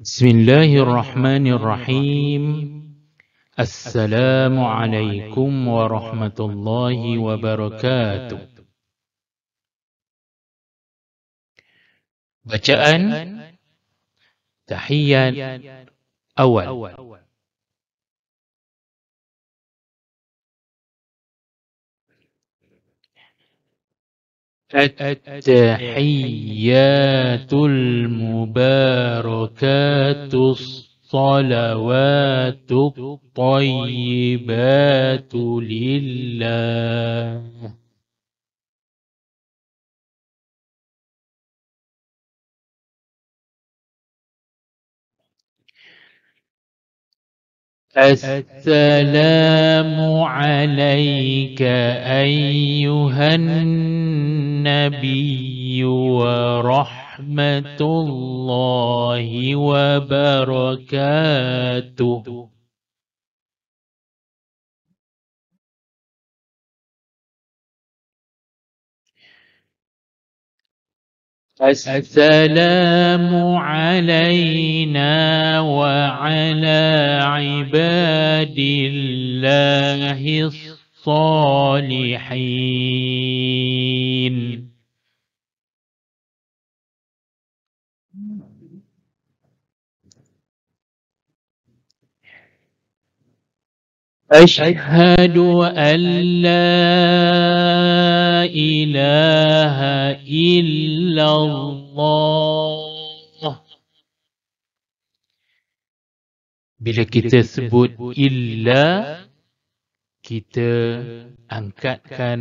بسم الله الرحمن الرحيم السلام عليكم ورحمة الله وبركاته Bacaan تحيا أول التحيات المباركات الصلوات الطيبات لله السلام عليك أيها النبي النبي ورحمة الله وبركاته السلام علينا وعلى عباد الله الصالحين أشهد أن لا إله إلا الله. Bila kita sebut illa, kita angkatkan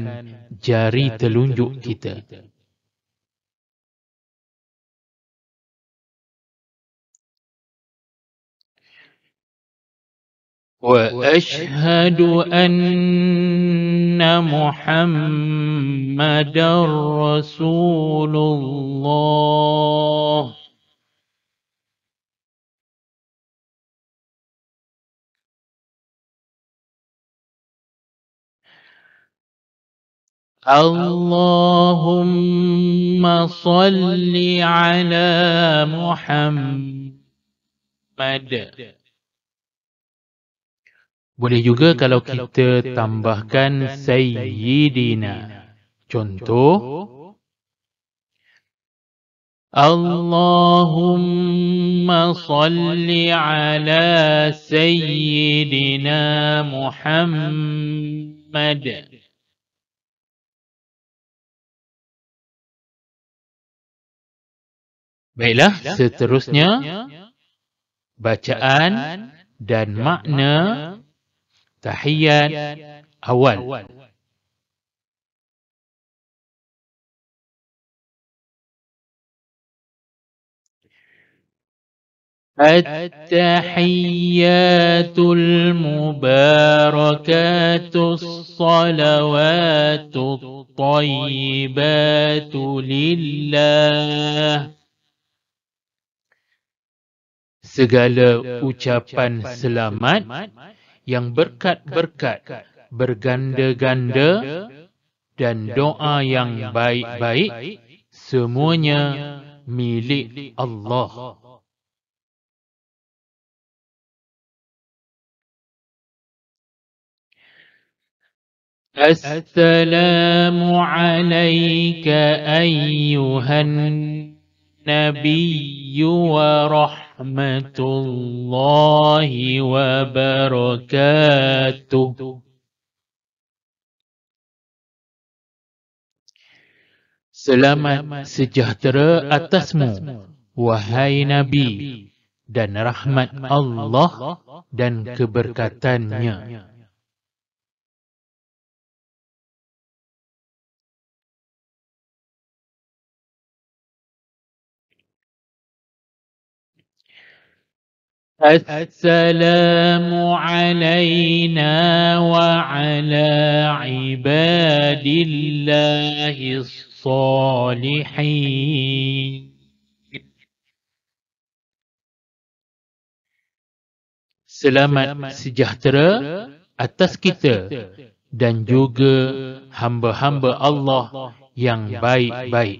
jari telunjuk kita. واشهد ان محمدا رسول الله اللهم صل على محمد Boleh juga kalau kita tambahkan Sayyidina. Contoh. Allahumma salli ala Sayyidina Muhammad. Baiklah, seterusnya. Bacaan dan makna تحيا أول التحيات المباركات الصلوات الطيبات لله segala ucapan selamat yang berkat-berkat, berganda-ganda dan doa yang baik-baik semuanya milik Allah. السلام عليك ايها النبي ورحمه ورحمة الله وبركاته Selamat sejahtera atasmu, wahai Nabi, dan rahmat Allah dan keberkatannya. السلام علينا وعلى عباد الله الصالحين Selamat sejahtera atas kita dan juga hamba-hamba Allah yang baik-baik.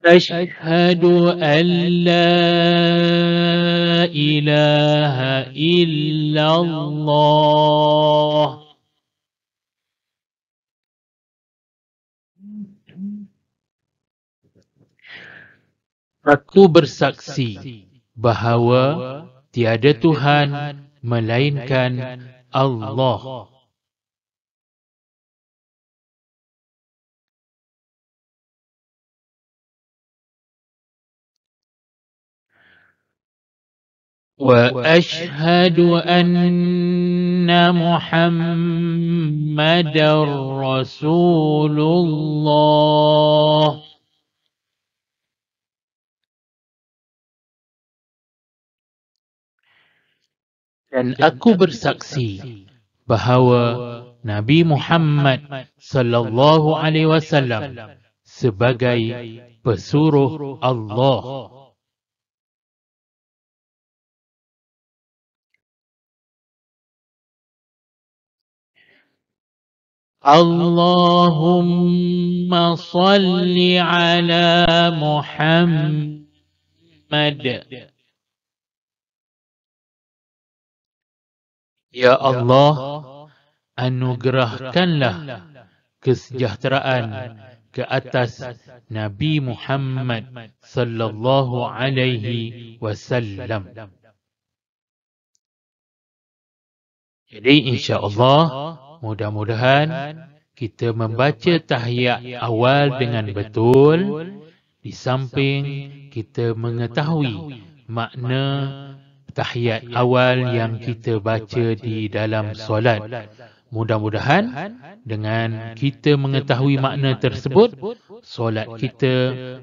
أشهد أن لا إله إلا Aku bersaksi bahawa tiada Tuhan melainkan Allah. وأشهد أن محمد رسول الله dan aku bersaksi bahawa Nabi Muhammad sallallahu alaihi wasallam sebagai pesuruh Allah اللهم صل على محمد Ya Allah, anugerahkanlah kesejahteraan ke atas Nabi Muhammad sallallahu alaihi wasallam. Jadi insya-Allah mudah-mudahan kita membaca tahiyat awal dengan betul di samping kita mengetahui makna tahiyat awal yang kita baca di dalam solat. Mudah-mudahan dengan kita mengetahui makna tersebut, solat kita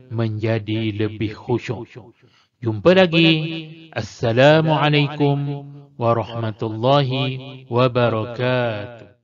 menjadi lebih khusyuk. Jumpa lagi. Assalamualaikum warahmatullahi wabarakatuh.